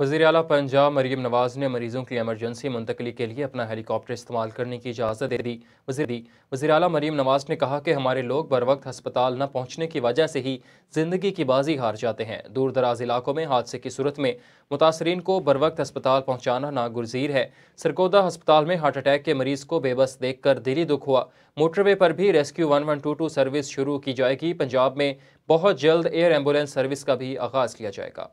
वजी अली पंजाब मरीम नवाज ने मरीजों की एमरजेंसी मुंतकली के लिए अपना हेलीकॉप्टर इस्तेमाल करने की इजाज़त दे दी वजी दी वजी अल मरीम नवाज ने कहा कि हमारे लोग बर वक्त हस्पताल न पहुँचने की वजह से ही ज़िंदगी की बाजी हार जाते हैं दूर दराज इलाकों में हादसे की सूरत में मुतासरीन को बर वक्त हस्पताल पहुँचाना नागुजर है सरकोदा हस्पताल में हार्ट अटैक के मरीज़ को बेबस देख कर दिली दुख हुआ मोटरवे पर भी rescue one one two two service शुरू की जाएगी पंजाब में बहुत जल्द एयर एम्बुलेंस सर्विस का भी आगाज़ किया जाएगा